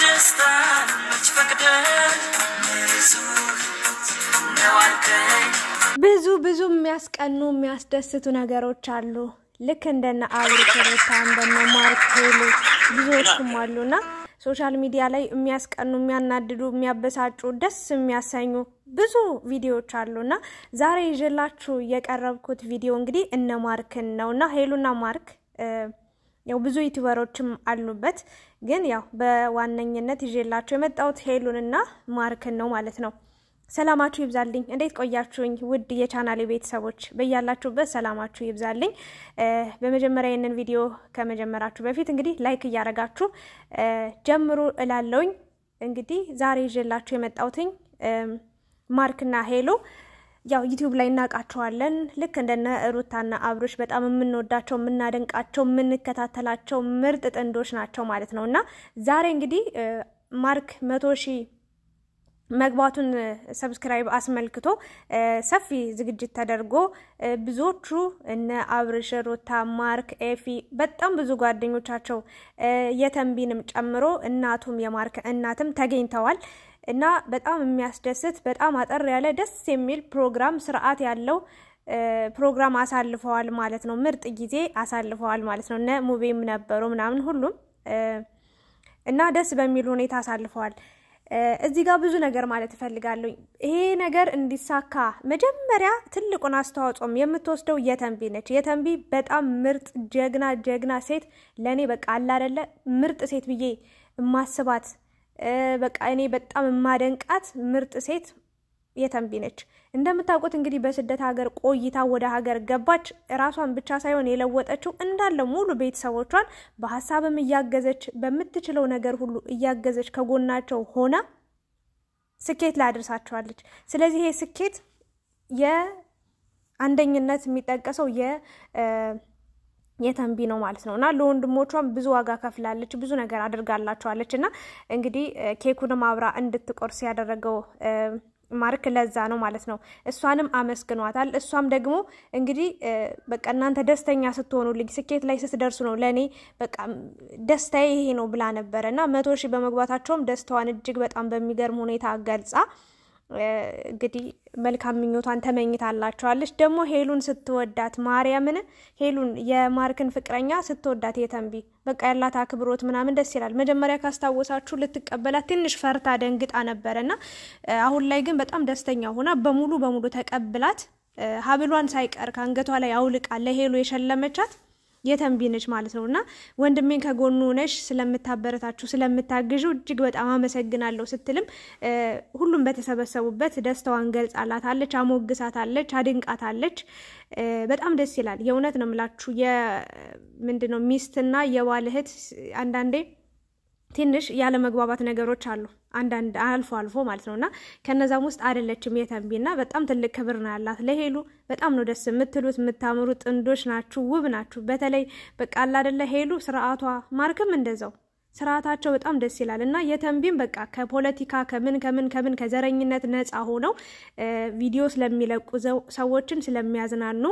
ደስታ መች ብዙ ብዙ የሚያስቀኑ የሚያስደስቱ ነገሮች አሉ። ልክ እንደነ አብሪ ሩታ እንደነ ማርክ ብዙዎችም አሉ አሉና ሶሻል ሚዲያ ላይ የሚያስቀኑ፣ የሚያናድዱ፣ የሚያበሳጩ፣ ደስ የሚያሰኙ ብዙ ቪዲዮዎች አሉና ዛሬ ይዤላችሁ የቀረብኩት ቪዲዮ እንግዲህ እነ ማርክን ነውና ሄሉና ማርክ ያው ብዙ ዩቲዩበሮችም አሉበት፣ ግን ያው በዋነኝነት ይዤላቸው የመጣሁት ሄሉንና ማርክን ነው ማለት ነው። ሰላማችሁ ይብዛልኝ። እንዴት ቆያችሁኝ? ውድ የቻናሌ ቤተሰቦች በያላችሁበት ሰላማችሁ ይብዛልኝ። በመጀመሪያ ይህንን ቪዲዮ ከመጀመራችሁ በፊት እንግዲህ ላይክ እያደረጋችሁ ጀምሩ እላለውኝ። እንግዲህ ዛሬ ይዤላችሁ የመጣሁትኝ ማርክና ሄሉ ያው ዩቲዩብ ላይ እናውቃቸዋለን። ልክ እንደነ ሩታና አብሮች በጣም የምንወዳቸው የምናደንቃቸው የምንከታተላቸው ምርጥ ጥንዶች ናቸው ማለት ነው እና ዛሬ እንግዲህ ማርክ መቶ ሺህ መግባቱን ሰብስክራይብ አስመልክቶ ሰፊ ዝግጅት ተደርጎ ብዙዎቹ እነ አብርሽ፣ ሩታ፣ ማርክ፣ ኤፊ በጣም ብዙ ጓደኞቻቸው የተንቢንም ጨምሮ እናቱም የማርክ እናትም ተገኝተዋል። እና በጣም የሚያስደስት በጣም አጠር ያለ ደስ የሚል ፕሮግራም ስርዓት ያለው ፕሮግራም አሳልፈዋል ማለት ነው። ምርጥ ጊዜ አሳልፈዋል ማለት ነው። እነ ሙቤም ነበሩ ምናምን ሁሉም እና ደስ በሚል ሁኔታ አሳልፈዋል። እዚህ ጋር ብዙ ነገር ማለት እፈልጋለሁ። ይሄ ነገር እንዲሳካ መጀመሪያ ትልቁን አስተዋጽኦም የምትወስደው የተንቢ ነች። የተንቢ በጣም ምርጥ ጀግና ጀግና ሴት ለእኔ በቃ አላደለ ምርጥ ሴት ብዬ ማስባት በቃ እኔ በጣም የማደንቃት ምርጥ ሴት የተንቢ ነች። እንደምታውቁት እንግዲህ በስደት ሀገር ቆይታ ወደ ሀገር ገባች። ራሷን ብቻ ሳይሆን የለወጠችው እንዳለ ሙሉ ቤተሰቦቿን በሀሳብም እያገዘች በምትችለው ነገር ሁሉ እያገዘች ከጎናቸው ሆና ስኬት ላይ አድርሳቸዋለች። ስለዚህ ይሄ ስኬት የአንደኝነት የሚጠቀሰው የ የተንቢ ነው ማለት ነው እና ለወንድሞቿም ብዙ ዋጋ ከፍላለች፣ ብዙ ነገር አድርጋላቸዋለች። እና እንግዲህ ኬኩንም አብራ እንድትቆርስ ያደረገው ማርክ ለዛ ነው ማለት ነው። እሷንም አመስግኗታል። እሷም ደግሞ እንግዲህ በቃ እናንተ ደስተኛ ስትሆኑልኝ፣ ስኬት ላይ ስትደርሱ ነው ለእኔ በቃ ደስታዬ ይሄ ነው ብላ ነበረ እና መቶ ሺህ በመግባታቸውም ደስታዋን እጅግ በጣም በሚገርም ሁኔታ ገልጻ እንግዲህ መልካም ምኞቷን ተመኝታላቸዋለች። ደግሞ ሄሉን ስትወዳት ማርያምን ሄሉን የማርክን ፍቅረኛ ስትወዳት የተንቢ በቃ ያላት አክብሮት ምናምን ደስ ይላል። መጀመሪያ ካስታወሳችሁ ልትቀበላት ትንሽ ፈርታ ደንግጣ ነበረና አሁን ላይ ግን በጣም ደስተኛ ሆና በሙሉ በሙሉ ተቀብላት ሀብሏን ሳይቀር ከአንገቷ ላይ አውልቃ ለሄሉ የሸለመቻት የተንቢ ነች ማለት ነው እና ወንድሜን ከጎኑ ነሽ ስለምታበረታችሁ ስለምታግዡ እጅግ በጣም አመሰግናለሁ ስትልም ሁሉም በተሰበሰቡበት ደስታዋን ገልጻላታለች፣ አሞግሳታለች፣ አድንቃታለች። በጣም ደስ ይላል። የእውነት ነው የምላችሁ። የምንድነው ሚስትና የባል እህት አንዳንዴ ትንሽ ያለመግባባት ነገሮች አሉ አንዳንድ አልፎ አልፎ ማለት ነው እና ከነዛም ውስጥ አይደለችም የተንቢ እና በጣም ትልቅ ክብር ነው ያላት ለሄሉ። በጣም ነው ደስ የምትሉት የምታምሩ ጥንዶች ናችሁ፣ ውብ ናችሁ። በተለይ በቃ አላደለ ሄሉ ስርዓቷ፣ ማርክም እንደዛው ስርዓታቸው በጣም ደስ ይላል እና የተንቢም በቃ ከፖለቲካ ከምን ከምን ከምን ከዘረኝነት ነፃ ሆነው ቪዲዮ ስለሚለቁ ሰዎችን ስለሚያዝናኑ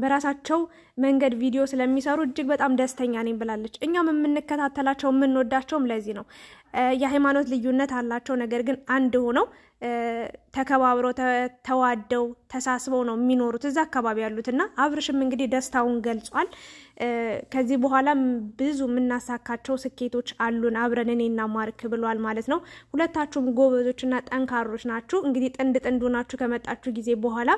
በራሳቸው መንገድ ቪዲዮ ስለሚሰሩ እጅግ በጣም ደስተኛ ነኝ ብላለች። እኛም የምንከታተላቸው የምንወዳቸውም ለዚህ ነው። የሃይማኖት ልዩነት አላቸው፣ ነገር ግን አንድ ሆነው ተከባብረው ተዋደው ተሳስበው ነው የሚኖሩት እዛ አካባቢ ያሉትና አብርሽም እንግዲህ ደስታውን ገልጿል። ከዚህ በኋላ ብዙ የምናሳካቸው ስኬቶች አሉን አብረን እኔና ማርክ ብሏል ማለት ነው። ሁለታችሁም ጎበዞችና ጠንካሮች ናችሁ። እንግዲህ ጥንድ ጥንዱ ናችሁ ከመጣችሁ ጊዜ በኋላ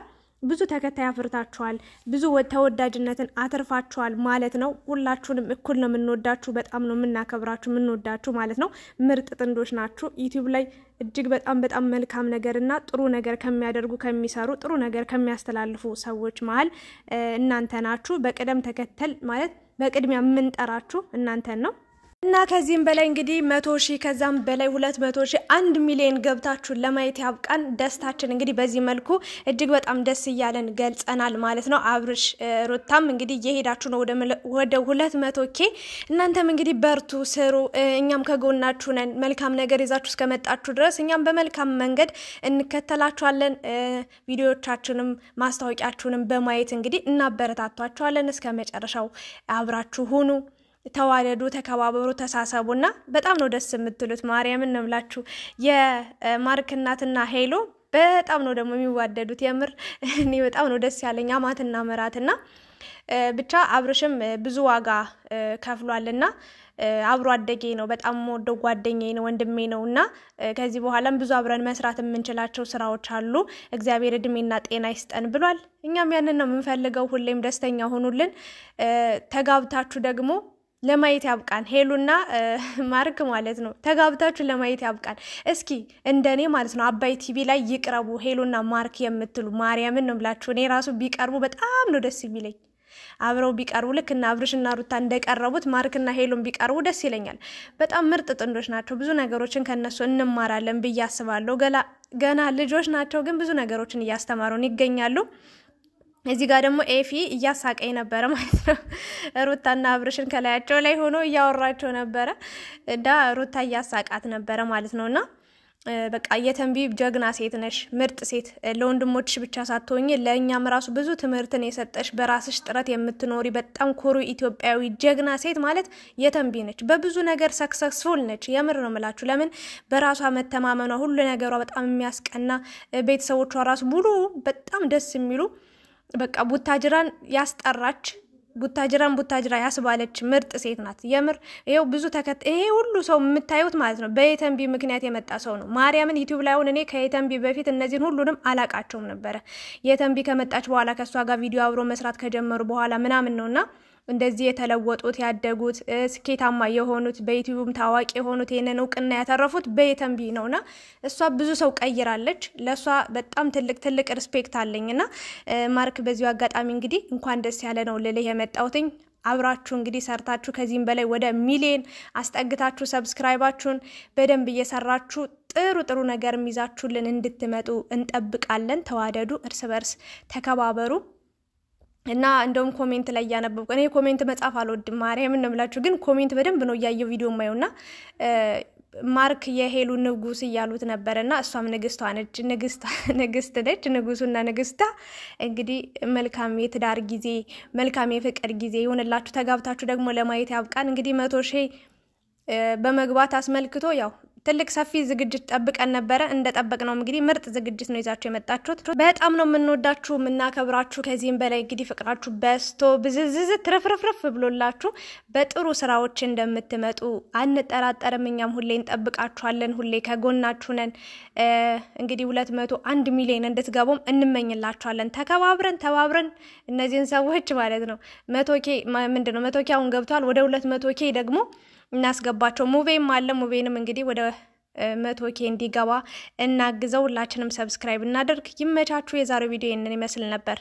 ብዙ ተከታይ አፍርታችኋል፣ ብዙ ተወዳጅነትን አትርፋችኋል ማለት ነው። ሁላችሁንም እኩል ነው የምንወዳችሁ፣ በጣም ነው የምናከብራችሁ የምንወዳችሁ ማለት ነው። ምርጥ ጥንዶች ናችሁ። ዩቲዩብ ላይ እጅግ በጣም በጣም መልካም ነገርና ጥሩ ነገር ከሚያደርጉ ከሚሰሩ፣ ጥሩ ነገር ከሚያስተላልፉ ሰዎች መሀል እናንተ ናችሁ። በቅደም ተከተል ማለት በቅድሚያ የምንጠራችሁ እናንተን ነው። እና ከዚህም በላይ እንግዲህ መቶ ሺህ ከዛም በላይ ሁለት መቶ ሺህ አንድ ሚሊዮን ገብታችሁን ለማየት ያብቃን። ደስታችን እንግዲህ በዚህ መልኩ እጅግ በጣም ደስ እያለን ገልጸናል ማለት ነው። አብርሽ ሩታም እንግዲህ እየሄዳችሁ ነው ወደ ሁለት መቶ ኬ። እናንተም እንግዲህ በርቱ፣ ስሩ፣ እኛም ከጎናችሁ ነን። መልካም ነገር ይዛችሁ እስከመጣችሁ ድረስ እኛም በመልካም መንገድ እንከተላችኋለን። ቪዲዮቻችንም ማስታወቂያችሁንም በማየት እንግዲህ እናበረታቷችኋለን። እስከ መጨረሻው አብራችሁ ሁኑ። ተዋደዱ፣ ተከባበሩ፣ ተሳሰቡና በጣም ነው ደስ የምትሉት። ማርያምን ነው የምላችሁ የማርክ እናትና ሄሎ በጣም ነው ደግሞ የሚዋደዱት። የምር እኔ በጣም ነው ደስ ያለኝ አማትና መራትና ብቻ አብርሽም ብዙ ዋጋ ከፍሏልና አብሮ አደጌ ነው። በጣም ወደ ጓደኛዬ ነው፣ ወንድሜ ነው እና ከዚህ በኋላም ብዙ አብረን መስራት የምንችላቸው ስራዎች አሉ። እግዚአብሔር እድሜና ጤና ይስጠን ብሏል። እኛም ያንን ነው የምንፈልገው። ሁሌም ደስተኛ ሆኑልን። ተጋብታችሁ ደግሞ ለማየት ያብቃን። ሄሉና ማርክ ማለት ነው ተጋብታችሁ ለማየት ያብቃን። እስኪ እንደኔ ማለት ነው አባይ ቲቪ ላይ ይቅረቡ ሄሉና ማርክ የምትሉ ማርያምን ነው ብላችሁ። እኔ ራሱ ቢቀርቡ በጣም ነው ደስ የሚለኝ። አብረው ቢቀርቡ ልክ እና አብርሽና ሩታ እንደቀረቡት ማርክና ሄሉን ቢቀርቡ ደስ ይለኛል። በጣም ምርጥ ጥንዶች ናቸው። ብዙ ነገሮችን ከነሱ እንማራለን ብዬ አስባለሁ። ገና ልጆች ናቸው፣ ግን ብዙ ነገሮችን እያስተማሩን ይገኛሉ። እዚህ ጋር ደግሞ ኤፊ እያሳቀኝ ነበረ ማለት ነው። ሩታና አብርሽን ከላያቸው ላይ ሆኖ እያወራቸው ነበረ እና ሩታ እያሳቃት ነበረ ማለት ነው። እና በቃ የተንቢ ጀግና ሴት ነሽ፣ ምርጥ ሴት፣ ለወንድሞችሽ ብቻ ሳትሆኝ ለእኛም ራሱ ብዙ ትምህርትን የሰጠሽ በራስሽ ጥረት የምትኖሪ በጣም ኩሩ ኢትዮጵያዊ ጀግና ሴት ማለት የተንቢ ነች። በብዙ ነገር ሰክሰስፉል ነች። የምር ነው ምላችሁ። ለምን በራሷ መተማመኗ ሁሉ ነገሯ በጣም የሚያስቀና ቤተሰቦቿ ራሱ ሙሉ በጣም ደስ የሚሉ በቃ ቡታጅራን ያስጠራች ቡታጅራን ቡታጅራ ያስባለች ምርጥ ሴት ናት። የምር ይኸው ብዙ ተከት ይሄ ሁሉ ሰው የምታዩት ማለት ነው በየተንቢ ምክንያት የመጣ ሰው ነው። ማርያምን ዩቲዩብ ላይ አሁን እኔ ከየተንቢ በፊት እነዚህን ሁሉንም አላቃቸውም ነበረ። የተንቢ ከመጣች በኋላ ከእሷ ጋር ቪዲዮ አብሮ መስራት ከጀመሩ በኋላ ምናምን ነው እና እንደዚህ የተለወጡት ያደጉት ስኬታማ የሆኑት በዩቲዩብም ታዋቂ የሆኑት ይህንን እውቅና ያተረፉት በየተንቢ ነውና እሷ ብዙ ሰው ቀይራለች። ለእሷ በጣም ትልቅ ትልቅ ሪስፔክት አለኝና ማርክ በዚሁ አጋጣሚ እንግዲህ እንኳን ደስ ያለ ነው ልልህ የመጣሁትኝ አብራችሁ እንግዲህ ሰርታችሁ ከዚህም በላይ ወደ ሚሊዮን አስጠግታችሁ ሰብስክራይባችሁን በደንብ እየሰራችሁ ጥሩ ጥሩ ነገር ይዛችሁልን እንድትመጡ እንጠብቃለን። ተዋደዱ፣ እርስ በርስ ተከባበሩ። እና እንደውም ኮሜንት ላይ እያነበብኩ እኔ ኮሜንት መጻፍ አልወድም፣ ማርያም እንምላችሁ ግን ኮሜንት በደንብ ነው እያየው ቪዲዮ ማየውና ማርክ የሄሉ ንጉስ እያሉት ነበረ እና እሷም ንግስቷ ነች ንግስት ነች። ንጉሱና ንግስታ እንግዲህ መልካም የትዳር ጊዜ መልካም የፍቅር ጊዜ ይሁንላችሁ። ተጋብታችሁ ደግሞ ለማየት ያብቃን። እንግዲህ መቶ ሺህ በመግባት አስመልክቶ ያው ትልቅ ሰፊ ዝግጅት ጠብቀን ነበረ። ነው እንግዲህ ምርጥ ዝግጅት ነው ይዛችሁ የመጣችሁት። በጣም ነው የምንወዳችሁ የምናከብራችሁ። ከዚህም በላይ እንግዲህ ፍቅራችሁ በስቶ ብዝዝዝ ትርፍርፍርፍ ብሎላችሁ በጥሩ ስራዎች እንደምትመጡ አንጠራጠርም። እኛም ሁሌ እንጠብቃችኋለን። ሁሌ ከጎናችሁ ነን። እንግዲህ ሁለት መቶ አንድ ሚሊዮን እንድትገቡም እንመኝላችኋለን። ተከባብረን ተባብረን እነዚህን ሰዎች ማለት ነው መቶ ኬ ምንድን ነው መቶ ኬ አሁን ገብተዋል። ወደ ሁለት መቶ ኬ ደግሞ እናስገባቸው። ሙቬም አለ። ሙቬንም እንግዲህ ወደ መቶ ኬ እንዲገባ እናግዘው። ሁላችንም ሰብስክራይብ እናደርግ። ይመቻችሁ። የዛሬው ቪዲዮ ይህንን ይመስል ነበር።